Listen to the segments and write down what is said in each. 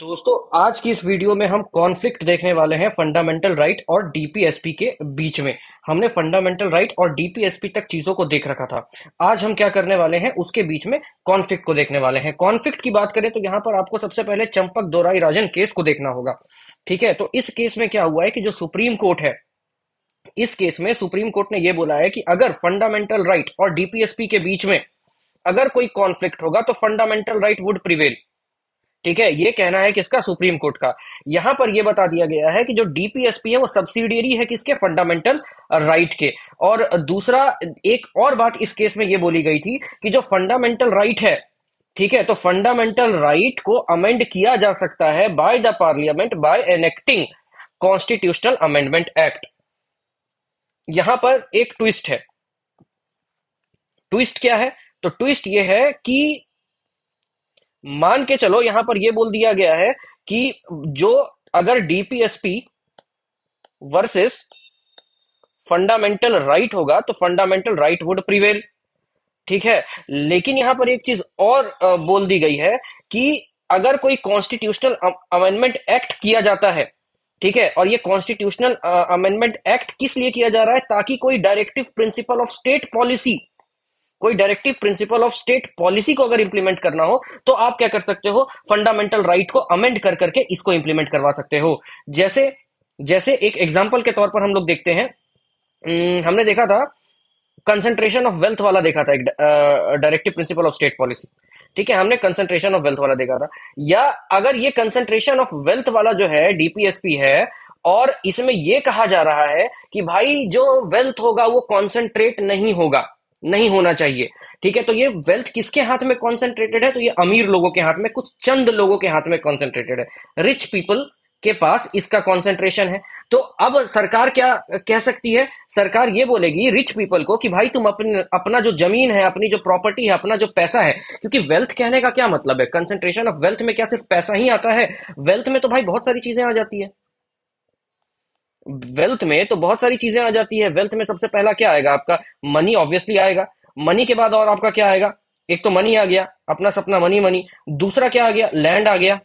दोस्तों आज की इस वीडियो में हम कॉन्फ्लिक्ट देखने वाले हैं फंडामेंटल राइट और डीपीएसपी के बीच में हमने फंडामेंटल राइट और डीपीएसपी तक चीजों को देख रखा था आज हम क्या करने वाले हैं उसके बीच में कॉन्फ्लिक्ट को देखने वाले हैं कॉन्फ्लिक्ट की बात करें तो यहां पर आपको सबसे पहले चंपक दोराई राजन केस को देखना होगा ठीक है तो इस केस में क्या हुआ है कि जो सुप्रीम कोर्ट है इस केस में सुप्रीम कोर्ट ने यह बोला है कि अगर फंडामेंटल राइट और डीपीएसपी के बीच में अगर कोई कॉन्फ्लिक्ट होगा तो फंडामेंटल राइट वुड प्रिवेल ठीक है ये कहना है किसका सुप्रीम कोर्ट का यहां पर यह बता दिया गया है कि जो डीपीएसपी है वो सब्सिडियरी है किसके फंडामेंटल राइट के और दूसरा एक और बात इस केस में ये बोली गई थी कि जो फंडामेंटल राइट है ठीक है तो फंडामेंटल राइट को अमेंड किया जा सकता है by the parliament by enacting constitutional amendment act यहां पर एक ट्विस्ट है ट्विस्ट क्या है तो ट्विस्ट यह है कि मान के चलो यहां पर यह बोल दिया गया है कि जो अगर डीपीएसपी वर्सेस फंडामेंटल राइट होगा तो फंडामेंटल राइट वुड प्रिवेल ठीक है लेकिन यहां पर एक चीज और बोल दी गई है कि अगर कोई कॉन्स्टिट्यूशनल अमेंडमेंट एक्ट किया जाता है ठीक है और ये कॉन्स्टिट्यूशनल अमेंडमेंट एक्ट किस लिए किया जा रहा है ताकि कोई directive principle of state policy कोई directive principle of state policy को अगर इंप्लीमेंट करना हो तो आप क्या कर सकते हो फंडामेंटल राइट right को अमेंड कर करके इसको इंप्लीमेंट करवा सकते हो जैसे जैसे एक एग्जाम्पल के तौर पर हम लोग देखते हैं हम्म, हमने देखा था कंसंट्रेशन ऑफ वेल्थ वाला देखा था एक directive principle of state policy ठीक है हमने कंसंट्रेशन ऑफ वेल्थ वाला देखा था या अगर ये कंसंट्रेशन ऑफ वेल्थ वाला जो है डीपीएसपी है और इसमें यह कहा जा रहा है कि भाई जो वेल्थ होगा वो कॉन्सेंट्रेट नहीं होगा नहीं होना चाहिए ठीक है तो ये वेल्थ किसके हाथ में कॉन्सेंट्रेटेड है तो ये अमीर लोगों के हाथ में कुछ चंद लोगों के हाथ में कॉन्सेंट्रेटेड है रिच पीपल के पास इसका कॉन्सेंट्रेशन है तो अब सरकार क्या कह सकती है सरकार ये बोलेगी रिच पीपल को कि भाई तुम अपने अपना जो जमीन है अपनी जो प्रॉपर्टी है अपना जो पैसा है क्योंकि वेल्थ कहने का क्या मतलब है कंसेंट्रेशन ऑफ वेल्थ में क्या सिर्फ पैसा ही आता है वेल्थ में तो भाई बहुत सारी चीजें आ जाती है वेल्थ में तो बहुत सारी चीजें आ जाती है वेल्थ में सबसे पहला क्या आएगा आपका मनी ऑब्वियसली आएगा मनी के बाद और आपका क्या आएगा एक तो मनी आ गया अपना सपना मनी मनी दूसरा क्या आ गया लैंड आ गया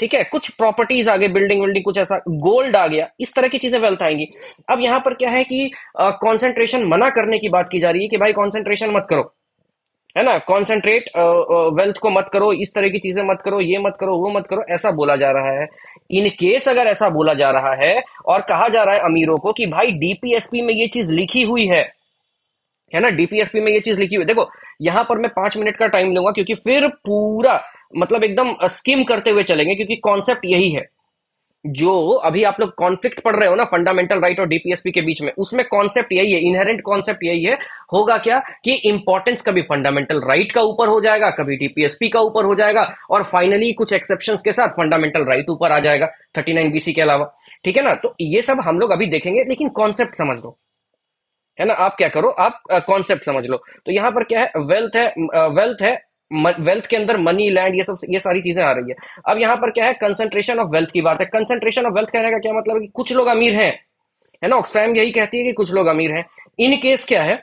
ठीक है कुछ प्रॉपर्टीज आ गए बिल्डिंग विल्डिंग कुछ ऐसा गोल्ड आ गया इस तरह की चीजें वेल्थ आएंगी अब यहां पर क्या है कि कंसंट्रेशन मना करने की बात की जा रही है कि भाई कंसंट्रेशन मत करो है ना कॉन्सेंट्रेट वेल्थ uh, uh, को मत करो इस तरह की चीजें मत करो ये मत करो वो मत करो ऐसा बोला जा रहा है इन केस अगर ऐसा बोला जा रहा है और कहा जा रहा है अमीरों को कि भाई डीपीएसपी में ये चीज लिखी हुई है है ना डीपीएसपी में ये चीज लिखी हुई है देखो यहां पर मैं पांच मिनट का टाइम लूंगा क्योंकि फिर पूरा मतलब एकदम स्किम uh, करते हुए चलेंगे क्योंकि कॉन्सेप्ट यही है जो अभी आप लोग कॉन्फ्लिक्ट पढ़ रहे हो ना फंडामेंटल राइट और डीपीएसपी के बीच में उसमें कॉन्सेप्ट यही है इनहेरेंट कॉन्सेप्ट यही है होगा क्या कि इंपॉर्टेंस कभी फंडामेंटल राइट का ऊपर हो जाएगा कभी डीपीएसपी का ऊपर हो जाएगा और फाइनली कुछ एक्सेप्शन के साथ फंडामेंटल राइट ऊपर आ जाएगा थर्टी नाइन बीसी के अलावा ठीक है ना तो ये सब हम लोग अभी देखेंगे लेकिन कॉन्सेप्ट समझ लो है ना आप क्या करो आप कॉन्सेप्ट समझ लो तो यहां पर क्या है वेल्थ है वेल्थ है वेल्थ के अंदर मनी लैंड ये सब ये सारी चीजें आ रही है अब यहां पर क्या है कंसंट्रेशन ऑफ वेल्थ की बात है कंसंट्रेशन ऑफ वेल्थ कहने का क्या मतलब है कि कुछ लोग अमीर हैं है ना ऑक्सफैम यही कहती है कि कुछ लोग अमीर हैं इन केस क्या है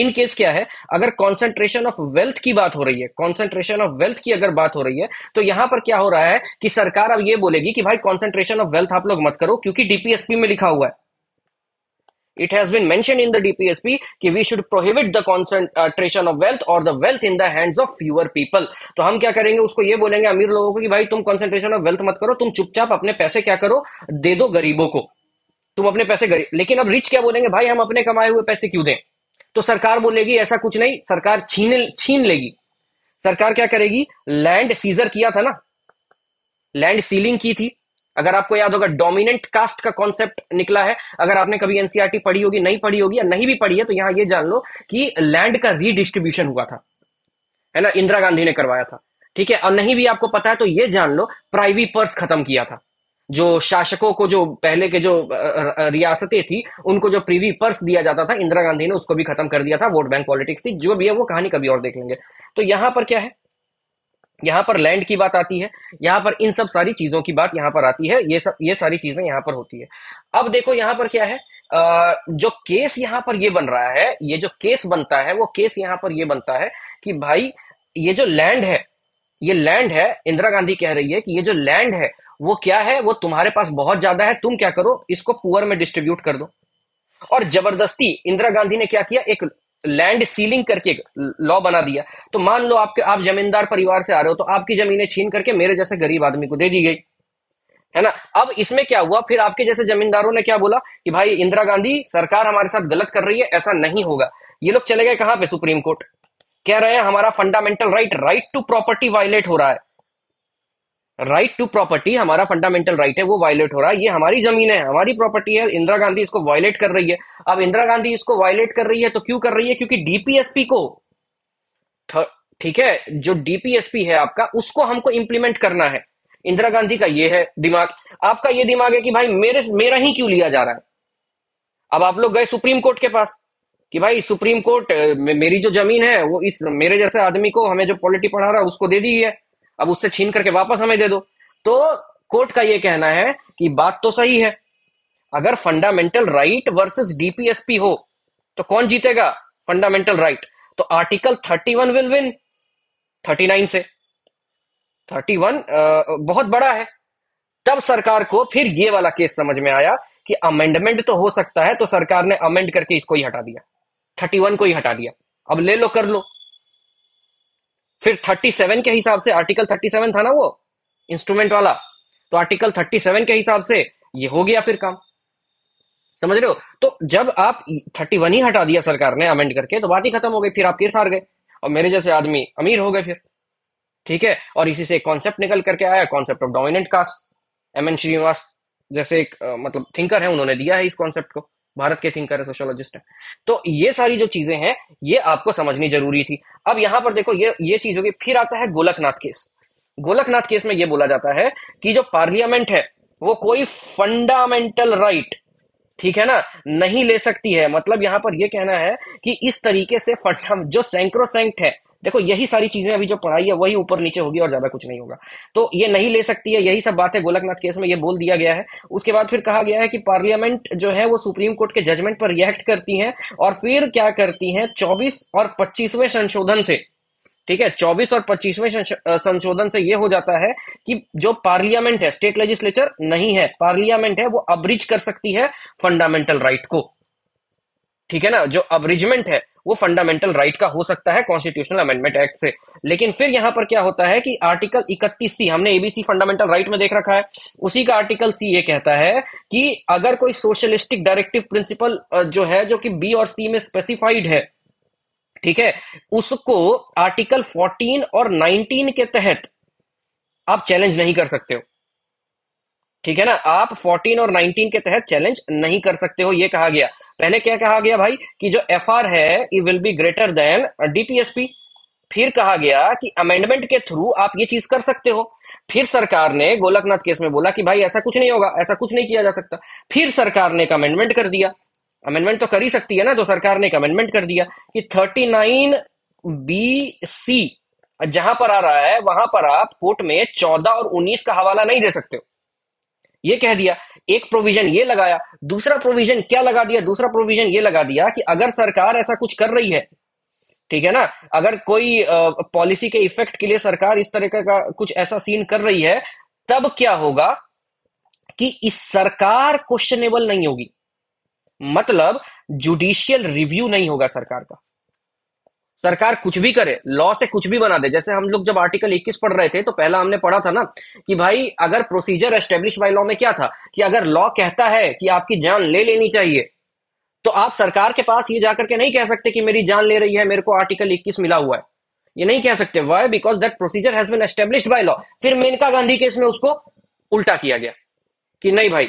इन केस क्या है अगर कॉन्सेंट्रेशन ऑफ वेल्थ की बात हो रही है कॉन्सेंट्रेशन ऑफ वेल्थ की अगर बात हो रही है तो यहां पर क्या हो रहा है कि सरकार अब ये बोलेगी कि भाई कॉन्सेंट्रेशन ऑफ वेल्थ आप लोग मत करो क्योंकि डीपीएसपी में लिखा हुआ है It has been mentioned in the DPSP कि we should prohibit the concentration of wealth और the wealth in the hands of fewer people तो हम क्या करेंगे उसको ये बोलेंगे अमीर लोगों को कि भाई तुम कॉन्सेंट्रेशन ऑफ वेल्थ मत करो तुम चुपचाप अपने पैसे क्या करो दे दो गरीबों को तुम अपने पैसे गरीब लेकिन अब रिच क्या बोलेंगे भाई हम अपने कमाए हुए पैसे क्यों दें तो सरकार बोलेगी ऐसा कुछ नहीं सरकार छीन छीन लेगी सरकार क्या करेगी लैंड सीजर किया था ना लैंड सीलिंग की थी अगर आपको याद होगा डोमिनेंट कास्ट का कॉन्सेप्ट निकला है अगर आपने कभी एनसीआरटी e पढ़ी होगी नहीं पढ़ी होगी या नहीं भी पढ़ी है तो यहां ये जान लो कि लैंड का रीडिस्ट्रीब्यूशन हुआ था है ना इंदिरा गांधी ने करवाया था ठीक है और नहीं भी आपको पता है तो ये जान लो प्राइवी पर्स खत्म किया था जो शासकों को जो पहले के जो रियासतें थी उनको जो प्रीवी पर्स दिया जाता था इंदिरा गांधी ने उसको भी खत्म कर दिया था वोट बैंक पॉलिटिक्स थी जो भी है वो कहानी कभी और देख लेंगे तो यहां पर क्या है यहाँ पर लैंड की बात आती है यहाँ पर इन सब सारी चीजों की बात यहाँ पर आती है ये सब ये सारी चीजें यहाँ पर होती है अब देखो यहाँ पर क्या है जो केस यहाँ पर ये बन रहा है ये जो केस बनता है वो केस यहाँ पर ये बनता है कि भाई ये जो लैंड है ये लैंड है इंदिरा गांधी कह रही है कि ये जो लैंड है वो क्या है वो तुम्हारे पास बहुत ज्यादा है तुम क्या करो इसको पुअर में डिस्ट्रीब्यूट कर दो और जबरदस्ती इंदिरा गांधी ने क्या किया एक लैंड सीलिंग करके लॉ बना दिया तो मान लो आपके आप जमींदार परिवार से आ रहे हो तो आपकी जमीनें छीन करके मेरे जैसे गरीब आदमी को दे दी गई है ना अब इसमें क्या हुआ फिर आपके जैसे जमींदारों ने क्या बोला कि भाई इंदिरा गांधी सरकार हमारे साथ गलत कर रही है ऐसा नहीं होगा ये लोग चले गए कहां पे सुप्रीम कोर्ट कह रहे हैं हमारा fundamental right right to property violate हो रहा है राइट टू प्रॉपर्टी हमारा फंडामेंटल राइट है वो वायलेट हो रहा है ये हमारी जमीन है हमारी प्रॉपर्टी है इंदिरा गांधी इसको वायलेट कर रही है अब इंदिरा गांधी इसको वायलेट कर रही है तो क्यों कर रही है क्योंकि डीपीएसपी को ठीक है जो डीपीएसपी है आपका उसको हमको इंप्लीमेंट करना है इंदिरा गांधी का ये है दिमाग आपका ये दिमाग है कि भाई मेरे मेरा ही क्यों लिया जा रहा है अब आप लोग गए सुप्रीम कोर्ट के पास कि भाई सुप्रीम कोर्ट मेरी जो जमीन है वो इस मेरे जैसे आदमी को हमें जो पॉलिटी पढ़ा रहा है उसको दे दी है अब उससे छीन करके वापस हमें दे दो तो कोर्ट का यह कहना है कि बात तो सही है अगर फंडामेंटल राइट वर्सेस डीपीएसपी हो तो कौन जीतेगा फंडामेंटल राइट तो article thirty one will win thirty nine से थर्टी वन बहुत बड़ा है तब सरकार को फिर ये वाला केस समझ में आया कि अमेंडमेंट तो हो सकता है तो सरकार ने अमेंड करके इसको ही हटा दिया थर्टी वन को ही हटा दिया अब ले लो कर लो फिर 37 के हिसाब से आर्टिकल 37 था ना वो इंस्ट्रूमेंट वाला तो आर्टिकल 37 के हिसाब से ये हो गया फिर काम समझ रहे हो तो जब आप 31 ही हटा दिया सरकार ने अमेंड करके तो बात ही खत्म हो गई फिर आप केस हार गए और मेरे जैसे आदमी अमीर हो गए फिर ठीक है और इसी से एक कॉन्सेप्ट निकल करके आया concept of dominant caste M N Srinivas जैसे एक मतलब थिंकर है उन्होंने दिया है इस कॉन्सेप्ट को भारत के थिंकर है सोशोलॉजिस्ट है तो ये सारी जो चीजें हैं ये आपको समझनी जरूरी थी अब यहां पर देखो ये ये चीज होगी फिर आता है गोलकनाथ केस गोलकनाथ केस में यह बोला जाता है कि जो पार्लियामेंट है वो कोई फंडामेंटल राइट ठीक है ना नहीं ले सकती है मतलब यहां पर यह कहना है कि इस तरीके से फंडाम जो सैंक्रोसेंक्ट है देखो यही सारी चीजें अभी जो पढ़ाई है वही ऊपर नीचे होगी और ज्यादा कुछ नहीं होगा तो ये नहीं ले सकती है यही सब बात है गोलकनाथ केस में ये बोल दिया गया है उसके बाद फिर कहा गया है कि पार्लियामेंट जो है वो सुप्रीम कोर्ट के जजमेंट पर रिएक्ट करती है और फिर क्या करती है चौबीस और पच्चीसवें संशोधन से ठीक है चौबीस और पच्चीसवें संशोधन से यह हो जाता है कि जो पार्लियामेंट है स्टेट लेजिस्लेचर नहीं है पार्लियामेंट है वो अब्रिज कर सकती है फंडामेंटल राइट को ठीक है ना जो अब्रिजमेंट है वो फंडामेंटल राइट का हो सकता है कॉन्स्टिट्यूशनल अमेंडमेंट एक्ट से लेकिन फिर यहां पर क्या होता है कि आर्टिकल इकतीस सी हमने एबीसी फंडामेंटल राइट में देख रखा है उसी का आर्टिकल सी ये कहता है कि अगर कोई सोशलिस्टिक डायरेक्टिव प्रिंसिपल जो है जो कि बी और सी में स्पेसिफाइड है ठीक है उसको आर्टिकल 14 और 19 के तहत आप चैलेंज नहीं कर सकते हो ठीक है ना आप 14 और 19 के तहत चैलेंज नहीं कर सकते हो ये कहा गया पहले क्या कहा गया भाई कि जो एफ है E will be greater than DPSP फिर कहा गया कि अमेंडमेंट के थ्रू आप ये चीज कर सकते हो फिर सरकार ने गोलकनाथ केस में बोला कि भाई ऐसा कुछ नहीं होगा ऐसा कुछ नहीं किया जा सकता फिर सरकार ने एक अमेंडमेंट कर दिया अमेंडमेंट तो कर ही सकती है ना तो सरकार ने एक अमेंडमेंट कर दिया कि थर्टी नाइन बी सी जहां पर आ रहा है वहां पर आप कोर्ट में चौदह और उन्नीस का हवाला नहीं दे सकते हो ये कह दिया एक प्रोविजन ये लगाया दूसरा प्रोविजन क्या लगा दिया दूसरा प्रोविजन ये लगा दिया कि अगर सरकार ऐसा कुछ कर रही है ठीक है ना अगर कोई पॉलिसी के इफेक्ट के लिए सरकार इस तरह का कुछ ऐसा सीन कर रही है तब क्या होगा कि इस सरकार क्वेश्चनेबल नहीं होगी मतलब जुडिशियल रिव्यू नहीं होगा सरकार का सरकार कुछ भी करे लॉ से कुछ भी बना दे जैसे हम लोग जब आर्टिकल 21 पढ़ रहे थे तो पहला हमने पढ़ा था ना कि भाई अगर प्रोसीजर एस्टेब्लिश बाय लॉ में क्या था कि अगर लॉ कहता है कि आपकी जान ले लेनी चाहिए तो आप सरकार के पास ये जाकर के नहीं कह सकते कि मेरी जान ले रही है मेरे को आर्टिकल 21 मिला हुआ है ये नहीं कह सकते why because that procedure has been establish by law फिर मेनका गांधी केस में उसको उल्टा किया गया कि नहीं भाई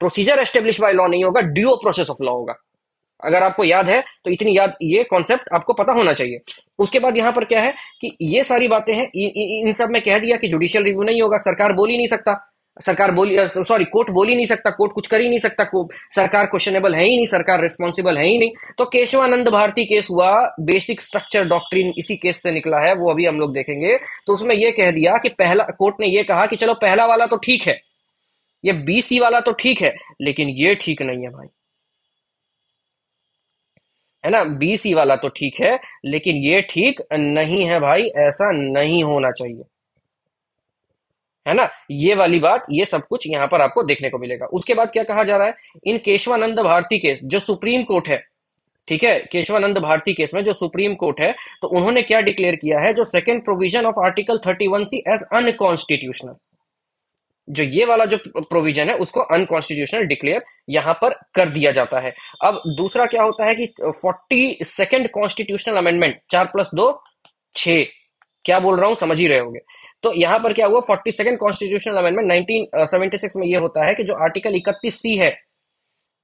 प्रोसीजर एस्टेब्लिश बाय लॉ नहीं होगा ड्यू प्रोसेस ऑफ लॉ होगा अगर आपको याद है तो इतनी याद ये कॉन्सेप्ट आपको पता होना चाहिए उसके बाद यहां पर क्या है कि ये सारी बातें हैं इन सब में कह दिया कि जुडिशियल रिव्यू नहीं होगा सरकार बोल ही नहीं सकता सरकार बोली सॉरी कोर्ट बोल ही नहीं सकता कोर्ट कुछ कर ही नहीं सकता सरकार क्वेश्चनेबल है ही नहीं सरकार रिस्पॉन्सिबल है ही नहीं तो केशवानंद भारती केस हुआ बेसिक स्ट्रक्चर डॉक्ट्रिन इसी केस से निकला है वो अभी हम लोग देखेंगे तो उसमें यह कह दिया कि पहला कोर्ट ने यह कहा कि चलो पहला वाला तो ठीक है ये बीसी वाला तो ठीक है लेकिन ये ठीक नहीं है भाई है ना बीसी वाला तो ठीक है लेकिन ये ठीक नहीं है भाई ऐसा नहीं होना चाहिए है ना ये वाली बात ये सब कुछ यहां पर आपको देखने को मिलेगा उसके बाद क्या कहा जा रहा है इन केशवानंद भारती केस जो सुप्रीम कोर्ट है ठीक है केशवानंद भारती केस में जो सुप्रीम कोर्ट है तो उन्होंने क्या डिक्लेयर किया है जो second provision of article one C as unconstitutional जो ये वाला जो प्रोविजन है उसको अनकॉन्स्टिट्यूशनल डिक्लेयर यहां पर कर दिया जाता है अब दूसरा क्या होता है कि फोर्टी सेकेंड कॉन्स्टिट्यूशनल अमेंडमेंट चार प्लस दो छ क्या बोल रहा हूं समझ ही रहे होंगे तो यहां पर क्या हुआ forty second constitutional amendment nineteen seventy six में यह होता है कि जो आर्टिकल इकतीस सी है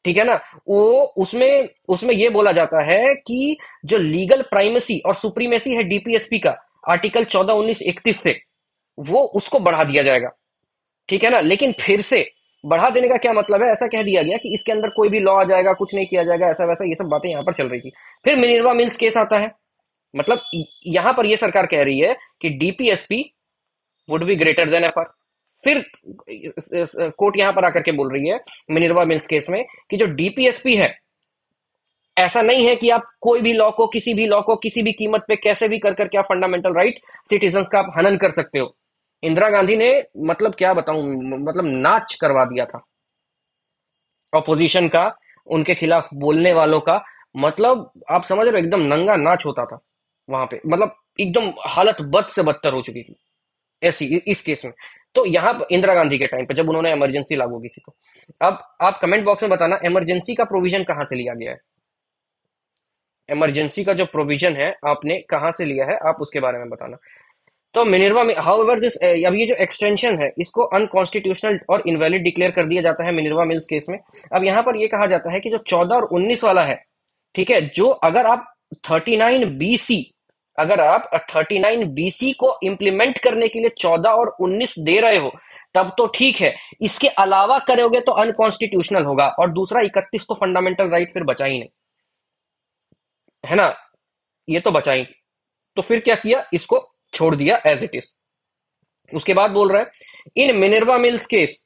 ठीक है ना वो उसमें उसमें यह बोला जाता है कि जो लीगल प्राइमेसी और सुप्रीमेसी है डीपीएसपी का आर्टिकल चौदह उन्नीस इकतीस से वो उसको बढ़ा दिया जाएगा ठीक है ना लेकिन फिर से बढ़ा देने का क्या मतलब है ऐसा कह दिया गया कि इसके अंदर कोई भी लॉ आ जाएगा कुछ नहीं किया जाएगा ऐसा वैसा ये सब बातें यहां पर चल रही थी फिर मिनिरवा मिल्स केस आता है मतलब यहां पर यह सरकार कह रही है कि DPSP would be greater than F फिर कोर्ट यहां पर आकर के बोल रही है मिनिरवा मिल्स केस में कि जो डीपीएसपी है ऐसा नहीं है कि आप कोई भी लॉ को किसी भी लॉ को किसी भी कीमत पे कैसे भी कर करके आप फंडामेंटल राइट सिटीजन का आप हनन कर सकते हो इंदिरा गांधी ने मतलब क्या बताऊं मतलब नाच करवा दिया था अपोजिशन का उनके खिलाफ बोलने वालों का मतलब आप समझ रहे हो एकदम नंगा नाच होता था वहां पे मतलब एकदम हालत बद से बदतर हो चुकी थी ऐसी इस केस में तो यहाँ इंदिरा गांधी के टाइम पे जब उन्होंने इमरजेंसी लागू की थी तो अब आप कमेंट बॉक्स में बताना इमरजेंसी का प्रोविजन कहाँ से लिया गया है इमरजेंसी का जो प्रोविजन है आपने कहां से लिया है आप उसके बारे में बताना तो मिनरवा में एवर दिस eh, अब ये जो एक्सटेंशन है इसको अनकॉन्स्टिट्यूशनल और इनवैलिड डिक्लेयर कर दिया जाता है मिनरवा मिल्स केस में अब यहां पर ये कहा जाता है कि जो चौदह और उन्नीस वाला है ठीक है जो अगर आप 39 नाइन बीसी अगर आप 39 नाइन बीसी को इम्प्लीमेंट करने के लिए चौदह और उन्नीस दे रहे हो तब तो ठीक है इसके अलावा करोगे तो अनकॉन्स्टिट्यूशनल होगा और दूसरा इकतीस तो फंडामेंटल राइट फिर बचा ही नहीं है ना ये तो बचा ही तो फिर क्या किया इसको छोड़ दिया एज इट इज उसके बाद बोल रहा है इन मिनरवा मिल्स केस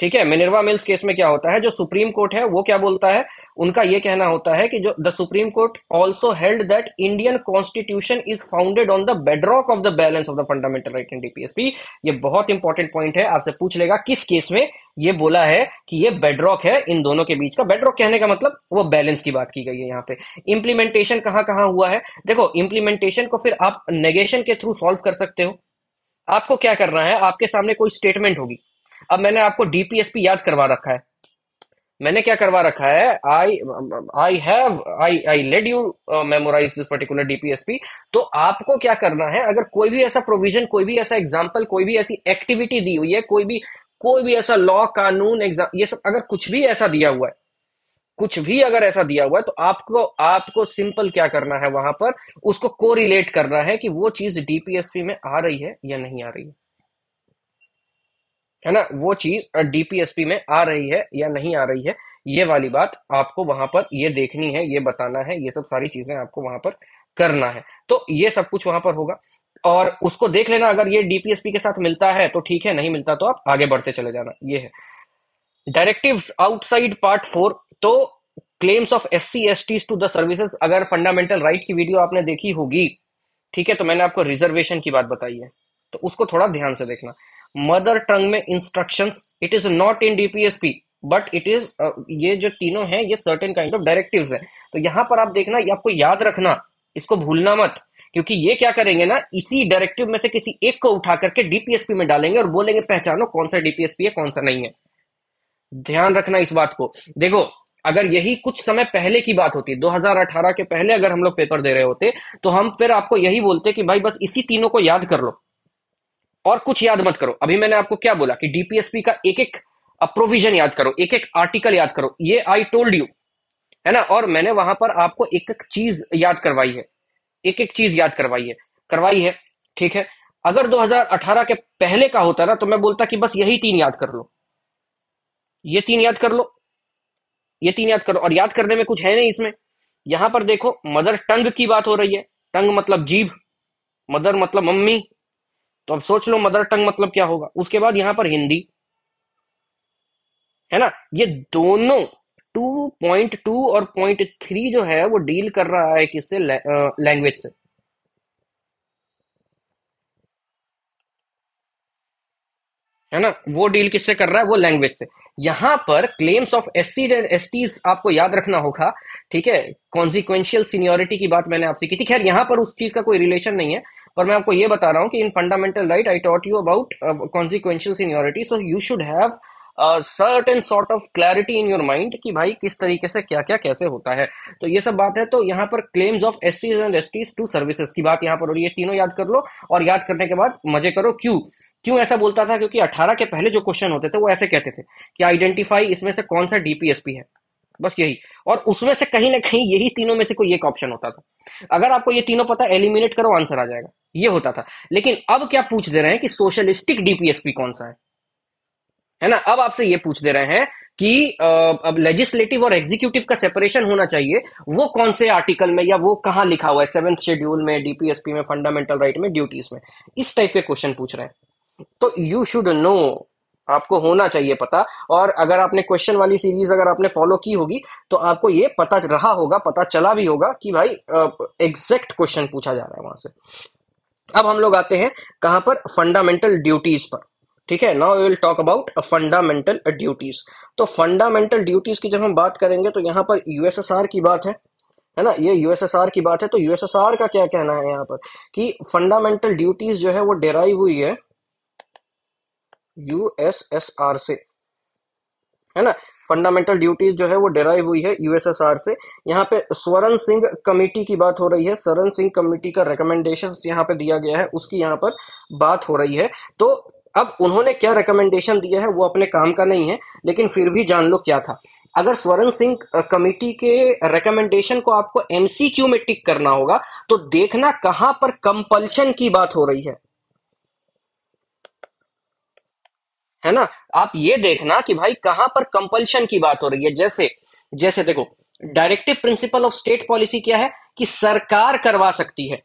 ठीक है मिनर्वा मिल्स केस में क्या होता है जो सुप्रीम कोर्ट है वो क्या बोलता है उनका ये कहना होता है कि जो the supreme court also held that Indian constitution is founded on the bedrock of the balance of the fundamental right in DPSP ये बहुत इंपॉर्टेंट पॉइंट है आपसे पूछ लेगा किस केस में ये बोला है कि ये बेडरॉक है इन दोनों के बीच का बेडरॉक कहने का मतलब वो बैलेंस की बात की गई है यहाँ पे इंप्लीमेंटेशन कहाँ कहाँ हुआ है देखो इंप्लीमेंटेशन को फिर आप नेगेशन के थ्रू सॉल्व कर सकते हो आपको क्या करना है आपके सामने कोई स्टेटमेंट होगी अब मैंने आपको डीपीएसपी याद करवा रखा है मैंने क्या करवा रखा है I I have I I led you memorize this particular DPSP तो आपको क्या करना है अगर कोई भी ऐसा प्रोविजन कोई भी ऐसा एग्जाम्पल कोई भी ऐसी एक्टिविटी दी हुई है कोई भी कोई भी ऐसा लॉ कानून एग्जाम ये सब अगर कुछ भी ऐसा दिया हुआ है कुछ भी अगर ऐसा दिया हुआ है तो आपको आपको सिंपल क्या करना है वहां पर उसको कोरिलेट करना है कि वो चीज डीपीएसपी में आ रही है या नहीं आ रही है है ना वो चीज डीपीएसपी में आ रही है या नहीं आ रही है ये वाली बात आपको वहां पर ये देखनी है ये बताना है ये सब सारी चीजें आपको वहां पर करना है तो ये सब कुछ वहां पर होगा और उसको देख लेना अगर ये डीपीएसपी के साथ मिलता है तो ठीक है नहीं मिलता तो आप आगे बढ़ते चले जाना ये है डायरेक्टिव आउटसाइड पार्ट फोर तो claims of S C S T to the services अगर फंडामेंटल राइट की वीडियो आपने देखी होगी ठीक है तो मैंने आपको रिजर्वेशन की बात बताई है तो उसको थोड़ा ध्यान से देखना मदर टंग में instructions it is not in DPSP but it is ये जो तीनों हैं ये सर्टेन काइंड ऑफ डायरेक्टिव है तो यहां पर आप देखना आपको याद रखना इसको भूलना मत क्योंकि ये क्या करेंगे ना इसी डायरेक्टिव में से किसी एक को उठा करके डीपीएसपी में डालेंगे और बोलेंगे पहचानो कौन सा डीपीएसपी है कौन सा नहीं है ध्यान रखना इस बात को देखो अगर यही कुछ समय पहले की बात होती 2018 के पहले अगर हम लोग पेपर दे रहे होते तो हम फिर आपको यही बोलते कि भाई बस इसी तीनों को याद कर लो और कुछ याद मत करो अभी मैंने आपको क्या बोला कि डीपीएसपी का एक एक प्रोविजन याद करो एक एक आर्टिकल याद करो ये आई टोल्ड यू है ना और मैंने वहां पर आपको एक एक चीज याद करवाई है एक एक चीज याद करवाई है करवाई है ठीक है अगर 2018 के पहले का होता ना तो मैं बोलता कि बस यही तीन याद कर लो ये तीन याद कर लो ये तीन याद करो और याद करने में कुछ है नहीं इसमें यहां पर देखो मदर टंग की बात हो रही है टंग मतलब जीभ मदर मतलब मम्मी तो अब सोच लो मदर टंग मतलब क्या होगा उसके बाद यहां पर हिंदी है ना ये दोनों 2.2 और 0.3 जो है वो डील कर रहा है किससे लैंग्वेज से है ना वो डील किससे कर रहा है वो लैंग्वेज से यहां पर claims of S C and S Ts आपको याद रखना होगा ठीक है कॉन्सिक्वेंशियल सीनियोरिटी की बात मैंने आपसे की थी खैर यहां पर उस चीज का कोई रिलेशन नहीं है पर मैं आपको यह बता रहा हूं कि in fundamental right I taught you about consequential seniority so you should have certain sort of clarity in your mind कि भाई किस तरीके से क्या क्या कैसे होता है तो ये सब बात है तो यहाँ पर claims of S and S to services की बात यहाँ पर हो रही है तीनों याद कर लो और याद करने के बाद मजे करो क्यों क्यों ऐसा बोलता था क्योंकि 18 के पहले जो क्वेश्चन होते थे वो ऐसे कहते थे कि आइडेंटिफाई इसमें से कौन सा डीपीएसपी है बस यही और उसमें से कहीं ना कहीं यही तीनों में से कोई एक ऑप्शन होता था अगर आपको ये तीनों पता एलिमिनेट करो आंसर आ जाएगा ये होता था लेकिन अब क्या पूछ दे रहे हैं कि सोशलिस्टिक डीपीएसपी कौन सा है है ना अब आपसे ये पूछ दे रहे हैं कि अब लेजिस्लेटिव और एग्जीक्यूटिव का सेपरेशन होना चाहिए वो कौन से आर्टिकल में या वो कहां लिखा हुआ है सेवेंथ शेड्यूल में डीपीएसपी में फंडामेंटल राइट में ड्यूटीज में इस टाइप के क्वेश्चन पूछ रहे हैं तो यू शुड नो आपको होना चाहिए पता और अगर आपने क्वेश्चन वाली सीरीज अगर आपने फॉलो की होगी तो आपको ये पता रहा होगा पता चला भी होगा कि भाई एग्जैक्ट क्वेश्चन पूछा जा रहा है वहां से अब हम लोग आते हैं कहां पर फंडामेंटल ड्यूटीज पर ठीक है now will talk about fundamental duties तो फंडामेंटल ड्यूटीज की जब हम बात करेंगे तो यहां पर यूएसएसआर की बात है है ना ये यूएसएसआर की बात है तो यूएसएसआर का क्या कहना है यहां पर कि फंडामेंटल ड्यूटीज जो है वो डेराइव हुई है यूएसएसआर से है ना फंडामेंटल ड्यूटीज जो है वो डेराइव हुई है यूएसएसआर से यहाँ पे स्वरण सिंह कमेटी की बात हो रही है स्वरण सिंह कमेटी का रिकमेंडेशन यहाँ पे दिया गया है उसकी यहाँ पर बात हो रही है तो अब उन्होंने क्या रिकमेंडेशन दिया है वो अपने काम का नहीं है लेकिन फिर भी जान लो क्या था अगर स्वरण सिंह कमेटी के रिकमेंडेशन को आपको एमसीक्यू में टिक करना होगा तो देखना कहां पर कंपल्शन की बात हो रही है है ना आप ये देखना कि भाई कहां पर कंपल्शन की बात हो रही है जैसे जैसे देखो directive principle of state policy क्या है कि सरकार करवा सकती है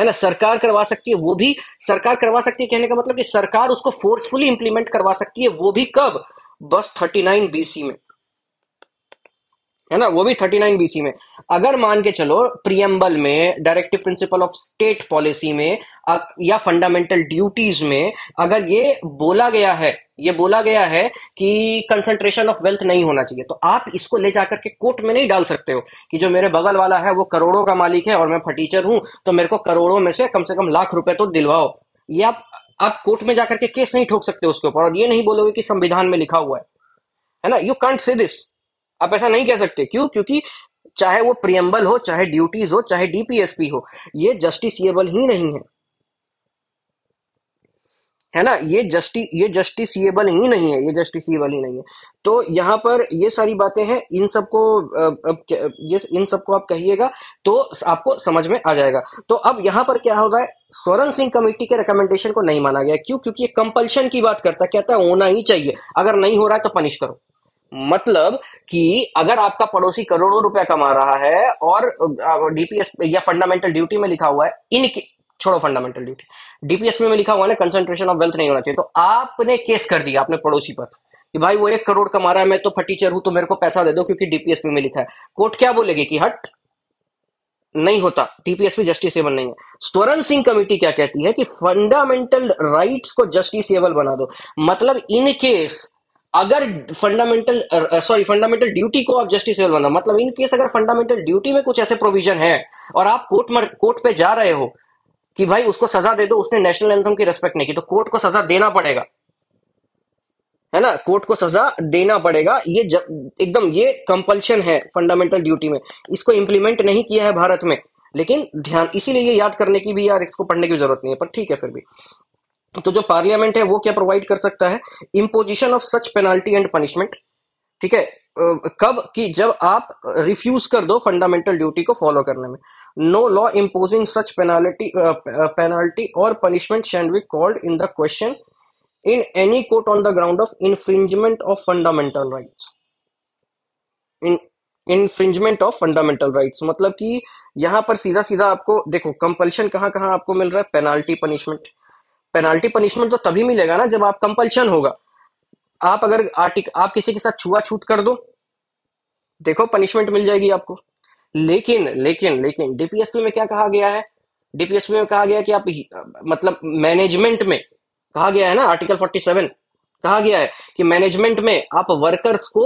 है ना सरकार करवा सकती है वो भी सरकार करवा सकती है कहने का मतलब कि सरकार उसको फोर्सफुली इंप्लीमेंट करवा सकती है वो भी कब बस थर्टी नाइन बीसी में है ना वो भी थर्टी नाइन बीसी में अगर मान के चलो प्रियम्बल में directive principle of state policy में या फंडामेंटल ड्यूटीज में अगर ये बोला गया है ये बोला गया है कि कंसंट्रेशन ऑफ वेल्थ नहीं होना चाहिए तो आप इसको ले जाकर के कोर्ट में नहीं डाल सकते हो कि जो मेरे बगल वाला है वो करोड़ों का मालिक है और मैं फटीचर हूं तो मेरे को करोड़ों में से कम से कम लाख रुपए तो दिलवाओ ये आप आप कोर्ट में जाकर के केस नहीं ठोक सकते उसके ऊपर और ये नहीं बोलोगे कि संविधान में लिखा हुआ है है ना यू कांट से दिस आप ऐसा नहीं कह सकते क्यों क्योंकि चाहे वो प्रियम्बल हो चाहे ड्यूटीज हो चाहे डीपीएसपी हो ये जस्टिसिएबल ही नहीं है है ना ये जस्टि ये जस्टिसिएबल ही नहीं है ये जस्टिसिएबल ही नहीं है तो यहां पर ये सारी बातें हैं इन सबको ये इन सबको आप कहिएगा तो आपको समझ में आ जाएगा तो अब यहां पर क्या होगा स्वरण सिंह कमेटी के रिकमेंडेशन को नहीं माना गया क्यों क्योंकि ये कंपल्शन की बात करता कहता है होना ही चाहिए अगर नहीं हो रहा है तो पनिश करो मतलब कि अगर आपका पड़ोसी करोड़ों रुपया कमा रहा है और डीपीएस या फंडामेंटल ड्यूटी में लिखा हुआ है इनके छोड़ो फंडामेंटल ड्यूटी डीपीएस में लिखा हुआ है ना कंसंट्रेशन ऑफ वेल्थ नहीं होना चाहिए तो आपने केस कर दिया अपने पड़ोसी पर कि भाई वो एक करोड़ कमा रहा है मैं तो फटीचर हूं तो मेरे को पैसा दे दो क्योंकि डीपीएसपी में लिखा है कोर्ट क्या बोलेगी कि हट नहीं होता डीपीएसपी जस्टिसेबल नहीं है स्वरण सिंह कमेटी क्या कहती है कि फंडामेंटल राइट्स को जस्टिसेबल बना दो मतलब इन केस अगर फंडामेंटल सॉरी फंडामेंटल ड्यूटी को आप जस्टिस बना मतलब इन केस अगर फंडामेंटल ड्यूटी में कुछ ऐसे प्रोविजन है और आप कोर्ट मर, कोर्ट पे जा रहे हो कि भाई उसको सजा दे दो उसने नेशनल एंथम की रेस्पेक्ट नहीं की तो कोर्ट को सजा देना पड़ेगा है ना कोर्ट को सजा देना पड़ेगा ये एकदम ये कंपल्शन है फंडामेंटल ड्यूटी में इसको इंप्लीमेंट नहीं किया है भारत में लेकिन ध्यान इसीलिए ये याद करने की भी यार इसको पढ़ने की जरूरत नहीं है पर ठीक है फिर भी तो जो पार्लियामेंट है वो क्या प्रोवाइड कर सकता है imposition of such penalty and punishment ठीक है कब कि जब आप रिफ्यूज कर दो फंडामेंटल ड्यूटी को फॉलो करने में no law imposing such penalty penalty और पनिशमेंट शैंड be called in the question in any court on the ground of infringement of fundamental right in infringement of fundamental right मतलब कि यहां पर सीधा सीधा आपको देखो कंपल्शन कहां कहां आपको मिल रहा है पेनाल्टी पनिशमेंट पेनाल्टी पनिशमेंट तो तभी मिलेगा ना जब आप कंपल्शन होगा आप अगर आर्टिक आप किसी के साथ छुआ छूत कर दो देखो पनिशमेंट मिल जाएगी आपको लेकिन लेकिन लेकिन डीपीएसपी में क्या कहा गया है डीपीएसपी में कहा गया कि आप मतलब मैनेजमेंट में कहा गया है ना आर्टिकल 47 कहा गया है कि मैनेजमेंट में आप वर्कर्स को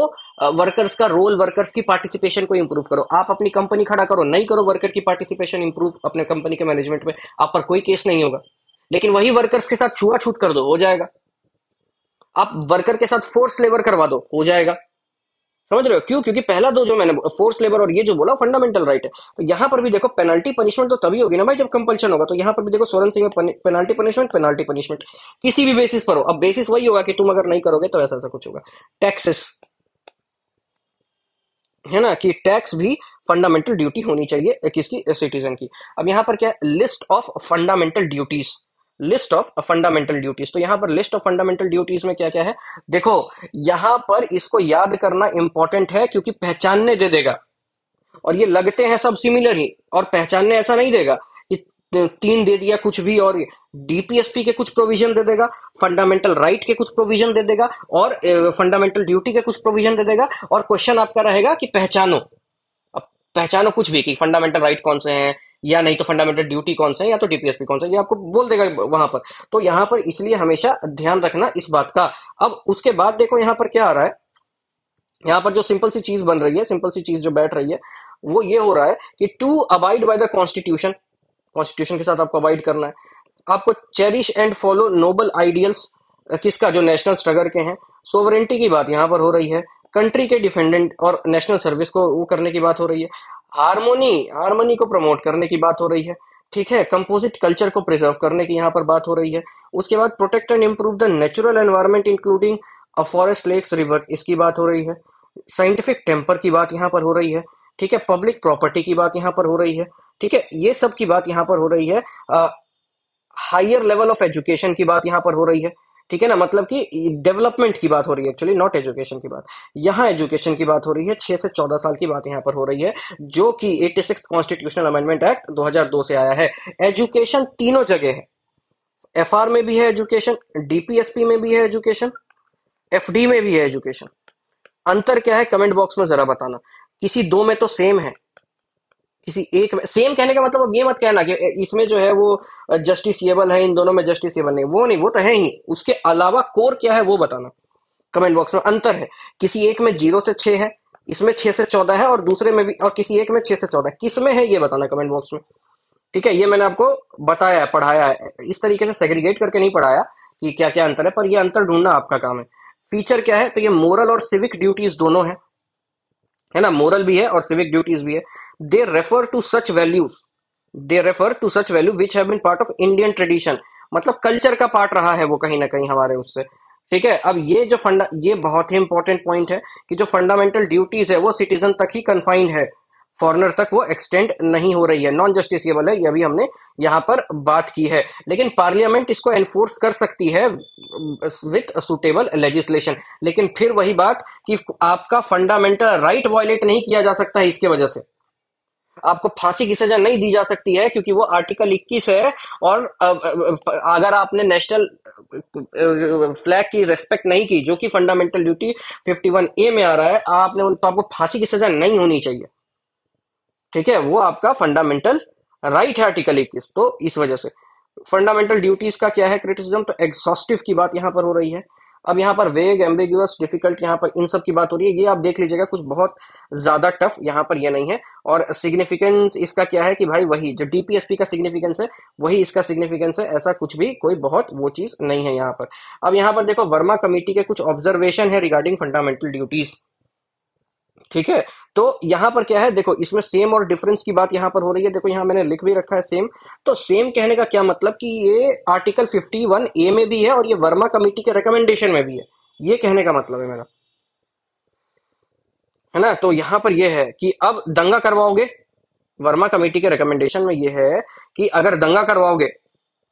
वर्कर्स का रोल वर्कर्स की पार्टिसिपेशन को इंप्रूव करो आप अपनी कंपनी खड़ा करो नहीं करो वर्कर की पार्टिसिपेशन इंप्रूव अपने कंपनी के मैनेजमेंट में आप पर कोई केस नहीं होगा लेकिन वही वर्कर्स के साथ छुआछूत कर दो हो जाएगा आप वर्कर के साथ फोर्स लेबर करवा दो हो जाएगा समझ रहे हो क्यों क्योंकि पहला दो जो मैंने फोर्स लेबर और ये जो बोला फंडामेंटल राइट है तो यहां पर भी देखो पेनल्टी पनिशमेंट तो तभी होगी ना भाई जब कंपल्शन होगा तो यहाँ पर भी देखो Swaran Singh penalty punishment penalty punishment किसी भी बेसिस पर हो अब बेसिस वही होगा कि तुम अगर नहीं करोगे तो ऐसा ऐसा कुछ होगा टैक्सेस है ना कि टैक्स भी फंडामेंटल ड्यूटी होनी चाहिए किसकी सिटीजन की अब यहां पर क्या है list of fundamental duties list of fundamental duties तो यहाँ पर लिस्ट ऑफ फंडामेंटल ड्यूटीज में क्या क्या है देखो यहां पर इसको याद करना इंपॉर्टेंट है क्योंकि पहचानने दे देगा और ये लगते हैं सब सिमिलर ही और पहचानने ऐसा नहीं देगा कि तीन दे दिया कुछ भी और डीपीएसपी के कुछ प्रोविजन दे देगा फंडामेंटल राइट के कुछ प्रोविजन दे देगा और फंडामेंटल ड्यूटी के कुछ प्रोविजन दे देगा और क्वेश्चन आपका रहेगा कि पहचानो पहचानो कुछ भी कि फंडामेंटल राइट कौन से हैं या नहीं तो फंडामेंटल ड्यूटी कौन से है या तो डीपीएसपी कौन से ये आपको बोल देगा वहां पर तो यहां पर इसलिए हमेशा ध्यान रखना इस बात का अब उसके बाद देखो यहाँ पर क्या आ रहा है यहाँ पर जो सिंपल सी चीज बन रही है सिंपल सी चीज जो बैठ रही है वो ये हो रहा है कि to abide by the constitution constitution के साथ आपको अबाइड करना है आपको cherish and follow noble ideals किसका जो नेशनल स्ट्रगल के हैं सोवरेंटी की बात यहाँ पर हो रही है कंट्री के डिफेंडेंट और नेशनल सर्विस को वो करने की बात हो रही है हारमोनी हारमोनी को प्रमोट करने की बात हो रही है ठीक है कंपोजिट कल्चर को प्रिजर्व करने की यहाँ पर बात हो रही है उसके बाद protect and improve the natural environment including a forest lakes rivers इसकी बात हो रही है साइंटिफिक टेम्पर की बात यहाँ पर हो रही है ठीक है पब्लिक प्रॉपर्टी की बात यहाँ पर हो रही है ठीक है ये सब की बात यहाँ पर हो रही है हायर लेवल ऑफ एजुकेशन की बात यहाँ पर हो रही है ठीक है ना मतलब कि डेवलपमेंट की बात हो रही है एक्चुअली नॉट एजुकेशन की बात यहाँ एजुकेशन की बात हो रही है छह से चौदह साल की बात यहाँ पर हो रही है जो कि eighty six constitutional amendment act 2002 से आया है एजुकेशन तीनों जगह है एफ में भी है एजुकेशन डीपीएसपी में भी है एजुकेशन एफ में भी है एजुकेशन अंतर क्या है कमेंट बॉक्स में जरा बताना किसी दो में तो सेम है किसी एक में सेम कहने का मतलब ये मत कहना कि इसमें जो है वो जस्टिसिएबल है इन दोनों में जस्टिसिएबल नहीं वो नहीं वो तो है ही उसके अलावा कोर क्या है वो बताना कमेंट बॉक्स में अंतर है किसी एक में जीरो से छह है इसमें छह से चौदह है और दूसरे में भी और किसी एक में छह से चौदह किस में है ये बताना कमेंट बॉक्स में ठीक है ये मैंने आपको बताया है पढ़ाया है इस तरीके से सेग्रीगेट करके नहीं पढ़ाया कि क्या क्या अंतर है पर यह अंतर ढूंढना आपका काम है फीचर क्या है तो ये मोरल और सिविक ड्यूटीज दोनों है है ना मोरल भी है और सिविक ड्यूटीज भी है they refer to such values they refer to such value which have been part of Indian tradition मतलब कल्चर का पार्ट रहा है वो कहीं ना कहीं हमारे उससे ठीक है अब ये जो फंडा ये बहुत ही इंपॉर्टेंट पॉइंट है कि जो फंडामेंटल ड्यूटीज है वो सिटीजन तक ही कन्फाइंड है फॉरनर तक वो एक्सटेंड नहीं हो रही है नॉन जस्टिसबल है यह भी हमने यहाँ पर बात की है लेकिन पार्लियामेंट इसको एनफोर्स कर सकती है विथ सुटेबल लेजिस्लेशन लेकिन फिर वही बात कि आपका फंडामेंटल राइट वायलेट नहीं किया जा सकता है इसके वजह से आपको फांसी की सजा नहीं दी जा सकती है क्योंकि वो आर्टिकल 21 है और अगर आपने नेशनल फ्लैग की रेस्पेक्ट नहीं की जो कि फंडामेंटल ड्यूटी 51 ए में आ रहा है आपने तो आपको फांसी की सजा नहीं होनी चाहिए ठीक है वो आपका फंडामेंटल राइट है आर्टिकल इक्कीस तो इस वजह से फंडामेंटल ड्यूटीज का क्या है क्रिटिसिज्म तो एग्जॉस्टिव की बात यहां पर हो रही है अब यहां पर वेग एम्बेग्यूस डिफिकल्ट यहां पर इन सब की बात हो रही है ये आप देख लीजिएगा कुछ बहुत ज्यादा टफ यहां पर ये नहीं है और सिग्निफिकेंस इसका क्या है कि भाई वही जो डीपीएसपी का सिग्निफिकेंस है वही इसका सिग्निफिकेंस है ऐसा कुछ भी कोई बहुत वो चीज नहीं है यहां पर अब यहां पर देखो वर्मा कमेटी के कुछ ऑब्जर्वेशन है रिगार्डिंग फंडामेंटल ड्यूटीज ठीक है तो यहाँ पर क्या है देखो इसमें सेम और डिफरेंस की बात यहां पर हो रही है देखो यहां मैंने लिख भी रखा है सेम तो सेम कहने का क्या मतलब कि ये आर्टिकल 51 ए में भी है और ये वर्मा कमेटी के रिकमेंडेशन में भी है ये कहने का मतलब है मेरा है ना तो यहां पर यह है कि अब दंगा करवाओगे वर्मा कमेटी के रिकमेंडेशन में यह है कि अगर दंगा करवाओगे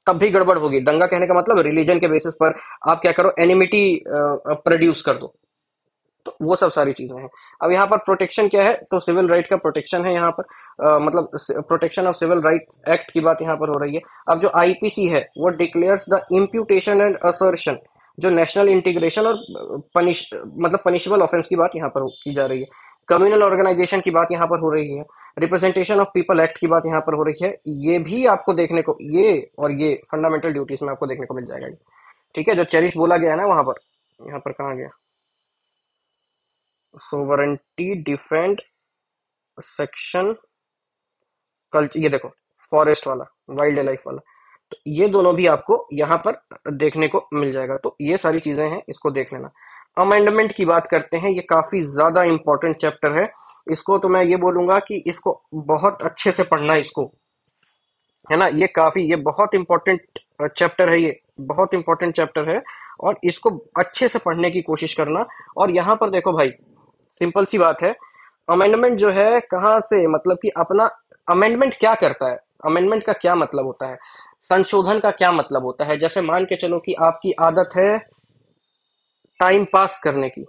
तब भी गड़बड़ होगी दंगा कहने का मतलब रिलीजन के बेसिस पर आप क्या करो एनिमिटी प्रोड्यूस कर दो तो वो सब सारी चीजें हैं अब यहाँ पर प्रोटेक्शन क्या है तो सिविल राइट का प्रोटेक्शन है यहाँ पर आ, मतलब protection of civil right act की बात यहाँ पर हो रही है अब जो आईपीसी है वो declares the imputation and assertion जो नेशनल इंटीग्रेशन और पनिश मतलब पनिशेबल ऑफेंस की बात यहाँ पर की जा रही है कम्युनल ऑर्गेनाइजेशन की बात यहाँ पर हो रही है रिप्रेजेंटेशन ऑफ पीपल एक्ट की बात यहाँ पर हो रही है ये भी आपको देखने को ये और ये फंडामेंटल ड्यूटीज में आपको देखने को मिल जाएगा ठीक है जो चेरिश बोला गया है ना वहां पर यहाँ पर कहा गया सोवरेंटी डिफेंड सेक्शन कल्चर ये देखो फॉरेस्ट वाला वाइल्ड लाइफ वाला तो ये दोनों भी आपको यहां पर देखने को मिल जाएगा तो ये सारी चीजें हैं इसको देख लेना अमेंडमेंट की बात करते हैं ये काफी ज्यादा इंपॉर्टेंट चैप्टर है इसको तो मैं ये बोलूंगा कि इसको बहुत अच्छे से पढ़ना इसको है ना ये काफी ये बहुत इंपॉर्टेंट चैप्टर है ये बहुत इंपॉर्टेंट चैप्टर है और इसको अच्छे से पढ़ने की कोशिश करना और यहाँ पर देखो भाई सिंपल सी बात है अमेंडमेंट जो है कहाँ से मतलब कि अपना अमेंडमेंट क्या करता है अमेंडमेंट का क्या मतलब होता है संशोधन का क्या मतलब होता है जैसे मान के चलो कि आपकी आदत है टाइम पास करने की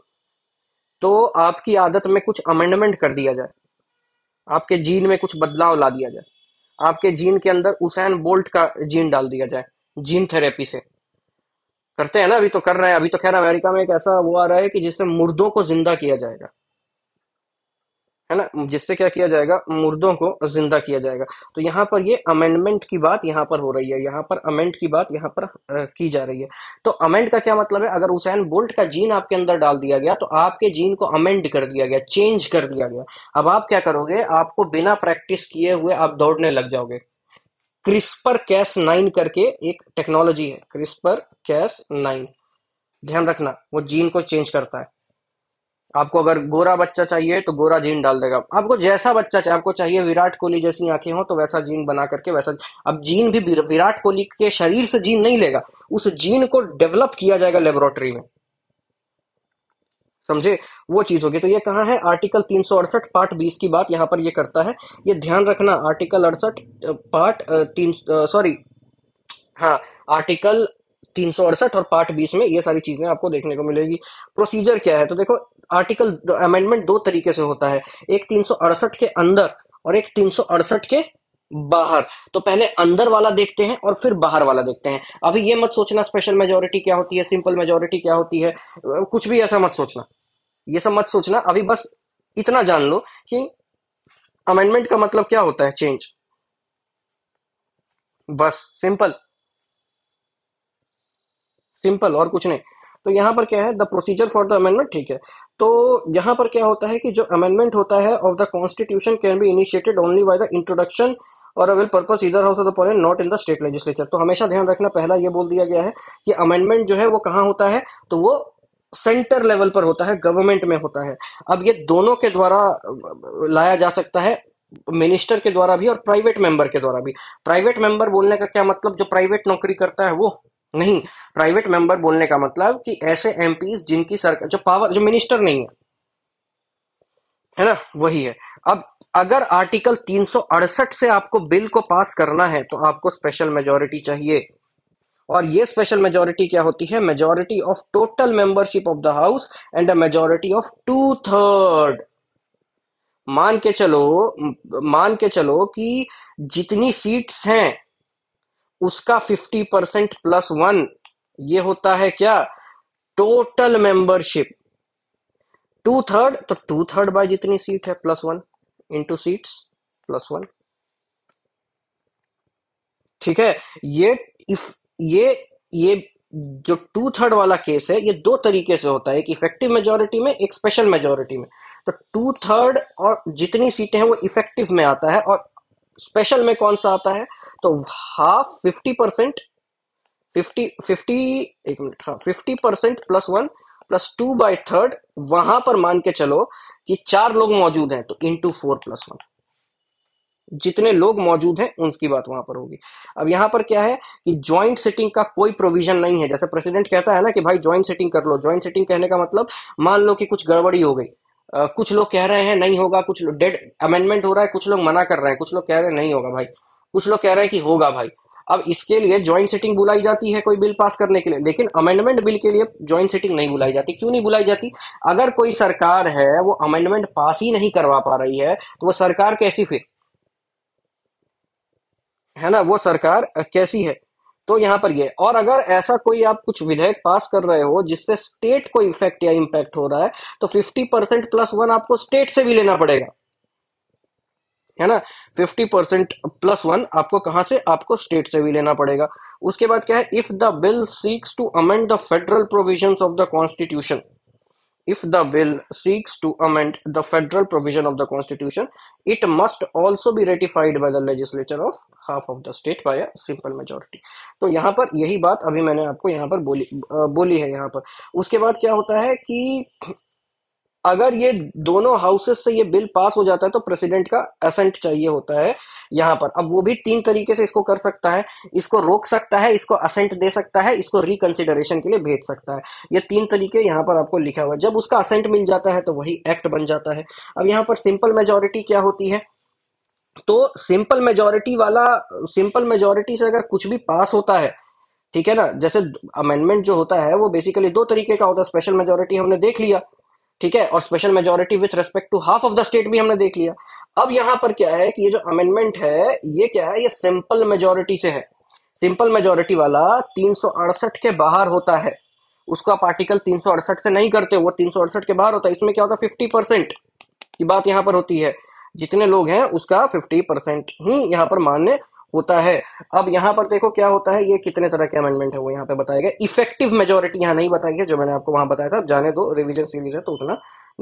तो आपकी आदत में कुछ अमेंडमेंट कर दिया जाए आपके जीन में कुछ बदलाव ला दिया जाए आपके जीन के अंदर उसैन बोल्ट का जीन डाल दिया जाए जीन थेरेपी से करते हैं ना अभी तो कर रहे हैं अभी तो खैर अमेरिका में एक ऐसा वो आ रहा है कि जिससे मुर्दों को जिंदा किया जाएगा है ना जिससे क्या किया जाएगा मुर्दों को जिंदा किया जाएगा तो यहाँ पर ये अमेंडमेंट की बात यहाँ पर हो रही है यहाँ पर अमेंड की बात यहाँ पर की जा रही है तो अमेंड का क्या मतलब है अगर हुसैन बोल्ट का जीन आपके अंदर डाल दिया गया तो आपके जीन को अमेंड कर दिया गया चेंज कर दिया गया अब आप क्या करोगे आपको बिना प्रैक्टिस किए हुए आप दौड़ने लग जाओगे क्रिस्पर कैस नाइन करके एक टेक्नोलॉजी है क्रिस्पर कैस नाइन ध्यान रखना वो जीन को चेंज करता है आपको अगर गोरा बच्चा चाहिए तो गोरा जीन डाल देगा आपको जैसा बच्चा चाहिए आपको चाहिए विराट कोहली जैसी आंखें हो तो वैसा जीन बना करके वैसा अब जीन भी विराट कोहली के शरीर से जीन नहीं लेगा उस जीन को डेवलप किया जाएगा लेबोरेटरी में समझे वो चीज होगी तो ये कहा है आर्टिकल तीन पार्ट बीस की बात यहाँ पर ये करता है ये ध्यान रखना आर्टिकल अड़सठ पार्ट तीन सॉरी हाँ आर्टिकल तीन सौ अड़सठ और पार्ट बीस में ये सारी चीजें आपको देखने को मिलेगी प्रोसीजर क्या है तो देखो आर्टिकल अमेंडमेंट दो तरीके से होता है एक तीन सौ अड़सठ के अंदर और एक तीन सौ अड़सठ के बाहर तो पहले अंदर वाला देखते हैं और फिर बाहर वाला देखते हैं अभी ये मत सोचना स्पेशल मेजोरिटी क्या होती है सिंपल मेजोरिटी क्या होती है कुछ भी ऐसा मत सोचना ये सब मत सोचना अभी बस इतना जान लो कि अमेंडमेंट का मतलब क्या होता है चेंज बस सिंपल सिंपल और कुछ नहीं तो यहाँ पर क्या है the procedure for the amendment ठीक है तो यहाँ पर क्या होता है कि जो अमेंडमेंट होता है of the constitution can be initiated only by the introduction और a bill purpose either house of the polity not in the state legislature तो हमेशा ध्यान रखना पहला ये बोल दिया गया है कि अमेंडमेंट जो है वो कहाँ होता है तो वो सेंटर लेवल पर होता है गवर्नमेंट में होता है अब ये दोनों के द्वारा लाया जा सकता है मिनिस्टर के द्वारा भी और प्राइवेट मेंबर के द्वारा भी प्राइवेट मेंबर बोलने का क्या मतलब जो प्राइवेट नौकरी करता है वो नहीं प्राइवेट मेंबर बोलने का मतलब कि ऐसे एम जिनकी सरकार जो पावर जो मिनिस्टर नहीं है है ना वही है अब अगर आर्टिकल तीन से आपको बिल को पास करना है तो आपको स्पेशल मेजोरिटी चाहिए और ये स्पेशल मेजोरिटी क्या होती है majority of total membership of the house and a majority of two third मान के चलो मान के चलो कि जितनी सीट्स हैं उसका फिफ्टी परसेंट प्लस वन ये होता है क्या टोटल मेंबरशिप टू थर्ड तो टू थर्ड बाय जितनी सीट है plus one into seat plus one ठीक है ये इफ ये ये जो टू थर्ड वाला केस है ये दो तरीके से होता है एक इफेक्टिव मेजोरिटी में एक स्पेशल मेजोरिटी में तो टू थर्ड और जितनी सीटें हैं वो इफेक्टिव में आता है और स्पेशल में कौन सा आता है तो half fifty percent fifty fifty एक मिनट हाँ fifty percent plus one plus two by third वहां पर मान के चलो कि चार लोग मौजूद हैं तो इंटू फोर प्लस वन जितने लोग मौजूद हैं उनकी बात वहां पर होगी अब यहां पर क्या है कि ज्वाइंट सिटिंग का कोई प्रोविजन नहीं है जैसे प्रेसिडेंट कहता है ना कि भाई ज्वाइंट सिटिंग कर लो ज्वाइंट सिटिंग कहने का मतलब मान लो कि कुछ गड़बड़ी हो गई कुछ लोग कह रहे हैं नहीं होगा कुछ लोग डेड अमेंडमेंट हो रहा है कुछ लोग मना कर रहे हैं कुछ लोग कह रहे हैं नहीं होगा भाई कुछ लोग कह रहे हैं कि होगा भाई अब इसके लिए ज्वाइंट सिटिंग बुलाई जाती है कोई बिल पास करने के लिए लेकिन अमेंडमेंट बिल के लिए ज्वाइंट सिटिंग नहीं बुलाई जाती क्यों नहीं बुलाई जाती अगर कोई सरकार है वो अमेंडमेंट पास ही नहीं करवा पा रही है तो वो सरकार कैसी फिर है ना वो सरकार कैसी है तो यहां पर ये और अगर ऐसा कोई आप कुछ विधेयक पास कर रहे हो जिससे स्टेट को इफेक्ट या इम्पैक्ट हो रहा है तो फिफ्टी परसेंट प्लस वन आपको स्टेट से भी लेना पड़ेगा है ना फिफ्टी परसेंट प्लस वन आपको कहां से आपको स्टेट से भी लेना पड़ेगा उसके बाद क्या है if the bill seeks to amend the federal provision of the constitution If the bill seeks to amend the federal provision of the Constitution, it must also be ratified by the legislature of half of the state by a simple majority. to yahan par yahi baat abhi maine aapko yahan par boli boli hai yahan par uske baad kya hota hai ki अगर ये दोनों houses से ये bill pass हो जाता है तो president का असेंट चाहिए होता है यहाँ पर अब वो भी तीन तरीके से इसको कर सकता है इसको रोक सकता है इसको असेंट दे सकता है इसको रिकंसिडरेशन के लिए भेज सकता है ये तीन तरीके यहां पर आपको लिखा हुआ है जब उसका असेंट मिल जाता है तो वही एक्ट बन जाता है अब यहाँ पर सिंपल मेजोरिटी क्या होती है तो सिंपल मेजोरिटी वाला सिंपल मेजोरिटी से अगर कुछ भी पास होता है ठीक है ना जैसे अमेंडमेंट जो होता है वो बेसिकली दो तरीके का होता है स्पेशल मेजोरिटी हमने देख लिया ठीक है और special majority with respect to half of the state भी हमने देख लिया अब यहां पर क्या है कि ये जो अमेंडमेंट है ये क्या है ये सिंपल मेजोरिटी से है सिंपल मेजोरिटी वाला तीन के बाहर होता है उसका पार्टिकल तीन से नहीं करते वो तीन के बाहर होता है इसमें क्या होता है फिफ्टी की बात यहां पर होती है जितने लोग हैं उसका फिफ्टी परसेंट ही यहां पर मान्य होता है अब यहां पर देखो क्या होता है ये कितने तरह के अमेंडमेंट है वो यहाँ पे बताया गया इफेक्टिव मेजोरिटी यहाँ नहीं बताई है जो मैंने आपको वहां बताया था जाने दो रिविजन सीरीज है तो उतना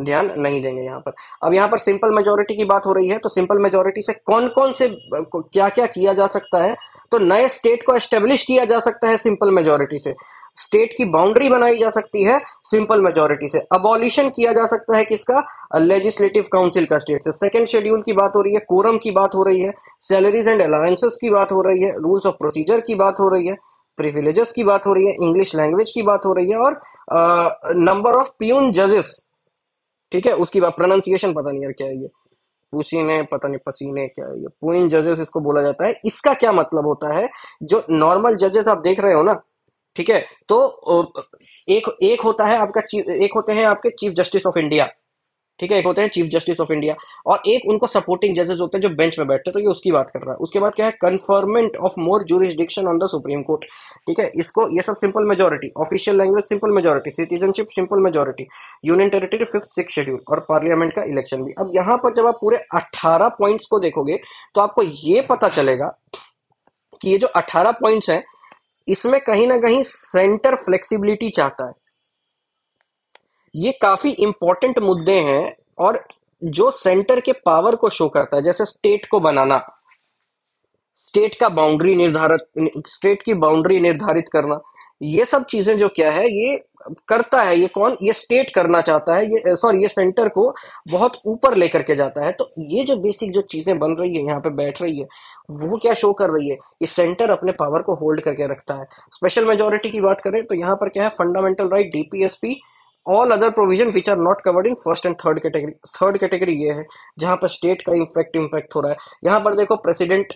ध्यान नहीं देंगे यहाँ पर अब यहाँ पर सिंपल मेजोरिटी की बात हो रही है तो सिंपल मेजोरिटी से कौन कौन से क्या क्या किया जा सकता है तो नए स्टेट को एस्टेब्लिश किया जा सकता है सिंपल मेजोरिटी से स्टेट की बाउंड्री बनाई जा सकती है सिंपल मेजोरिटी से अबॉलिशन किया जा सकता है किसका लेजिस्लेटिव काउंसिल का स्टेट से सेकंड शेड्यूल की बात हो रही है कोरम की बात हो रही है सैलरीज एंड अलाउंसेस की बात हो रही है रूल्स ऑफ प्रोसीजर की बात हो रही है प्रिविलेजेस की बात हो रही है इंग्लिश लैंग्वेज की बात हो रही है और नंबर ऑफ प्यून जजेस ठीक है उसकी बात प्रोनाउंसिएशन पता नहीं यार क्या है ये पुसीने पता नहीं पसीने क्या है ये पुइन जजेस इसको बोला जाता है इसका क्या मतलब होता है जो नॉर्मल जजेस आप देख रहे हो ना ठीक है तो एक एक होता है आपका एक होते हैं आपके चीफ जस्टिस ऑफ इंडिया ठीक है एक होते हैं चीफ जस्टिस ऑफ इंडिया और एक उनको सपोर्टिंग जजेस होते हैं जो बेंच में बैठते हैं तो ये उसकी बात कर रहा है उसके बाद क्या है conferment of more jurisdiction on the supreme court ठीक है इसको ये सब simple majority official language simple majority citizenship simple majority union territory fifth six schedule और पार्लियामेंट का इलेक्शन भी अब यहाँ पर जब आप पूरे अट्ठारह पॉइंट्स को देखोगे तो आपको ये पता चलेगा कि ये जो अट्ठारह पॉइंट्स हैं इसमें कहीं ना कहीं सेंटर फ्लेक्सिबिलिटी चाहता है ये काफी इंपॉर्टेंट मुद्दे हैं और जो सेंटर के पावर को शो करता है जैसे स्टेट को बनाना स्टेट का बाउंड्री निर्धारित स्टेट की बाउंड्री निर्धारित करना ये सब चीजें जो क्या है ये करता है ये कौन ये स्टेट करना चाहता है ये सॉरी ये सेंटर को बहुत ऊपर लेकर के जाता है तो ये जो बेसिक जो चीजें बन रही है यहाँ पे बैठ रही है वो क्या शो कर रही है ये सेंटर अपने पावर को होल्ड करके रखता है स्पेशल मेजोरिटी की बात करें तो यहाँ पर क्या है fundamental right DPSP all other provision which are not covered in first and third category third category ये है जहां पर स्टेट का इम्पैक्ट इम्पैक्ट हो रहा है यहाँ पर देखो प्रेसिडेंट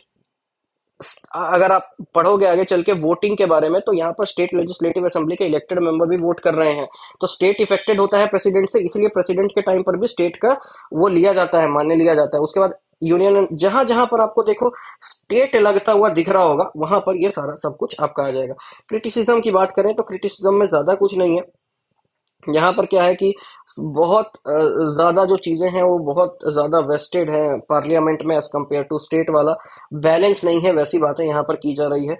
अगर आप पढ़ोगे आगे चल के वोटिंग के बारे में तो यहाँ पर स्टेट लेजिस्लेटिव असेंबली के इलेक्टेड मेंबर भी वोट कर रहे हैं तो स्टेट इफेक्टेड होता है प्रेसिडेंट से इसलिए प्रेसिडेंट के टाइम पर भी स्टेट का वो लिया जाता है मान्य लिया जाता है उसके बाद यूनियन जहां जहां पर आपको देखो स्टेट लगता हुआ दिख रहा होगा वहां पर ये सारा सब कुछ आपका आ जाएगा क्रिटिसिज्म की बात करें तो क्रिटिसिज्म में ज्यादा कुछ नहीं है यहाँ पर क्या है कि बहुत ज़्यादा जो चीज़ें हैं वो बहुत ज़्यादा वेस्टेड हैं पार्लियामेंट में एज़ कम्पेयर टू स्टेट वाला बैलेंस नहीं है वैसी बातें यहाँ पर की जा रही है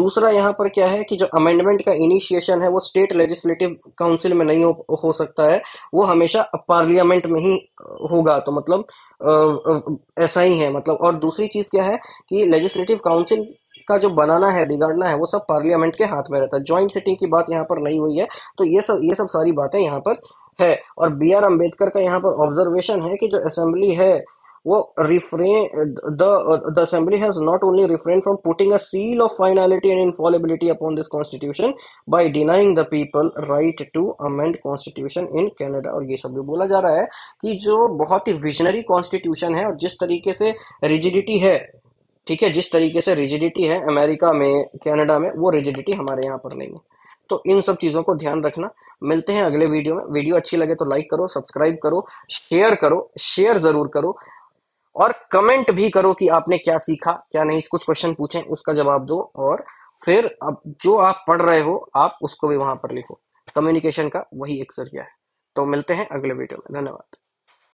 दूसरा यहाँ पर क्या है कि जो अमेंडमेंट का इनिशिएशन है वो स्टेट लेजिस्लेटिव काउंसिल में नहीं हो, हो सकता है वो हमेशा पार्लियामेंट में ही होगा तो मतलब ऐसा ही है मतलब और दूसरी चीज़ क्या है कि लेजिस्लेटिव काउंसिल का जो बनाना है बिगाड़ना है वो सब पार्लियामेंट के हाथ में रहता है ज्वाइंट सिटिंग की बात यहाँ पर नहीं हुई है तो ये सब ये सब सारी बातें यहाँ पर है और बी आर अम्बेडकर का यहाँ पर ऑब्जर्वेशन है कि जो असेंबली है वो refrain the assembly has not only refrain from putting a seal of finality and infallibility upon this constitution by denying the people right to amend constitution in Canada और ये सब भी बोला जा रहा है कि जो बहुत ही विजनरी कॉन्स्टिट्यूशन है और जिस तरीके से रिजिडिटी है ठीक है जिस तरीके से रिजिडिटी है अमेरिका में कनाडा में वो रिजिडिटी हमारे यहाँ पर नहीं है तो इन सब चीज़ों को ध्यान रखना मिलते हैं अगले वीडियो में वीडियो अच्छी लगे तो लाइक करो सब्सक्राइब करो शेयर करो शेयर ज़रूर करो और कमेंट भी करो कि आपने क्या सीखा क्या नहीं कुछ क्वेश्चन पूछें उसका जवाब दो और फिर अब जो आप पढ़ रहे हो आप उसको भी वहां पर लिखो कम्युनिकेशन का वही एक जरिया है तो मिलते हैं अगले वीडियो में धन्यवाद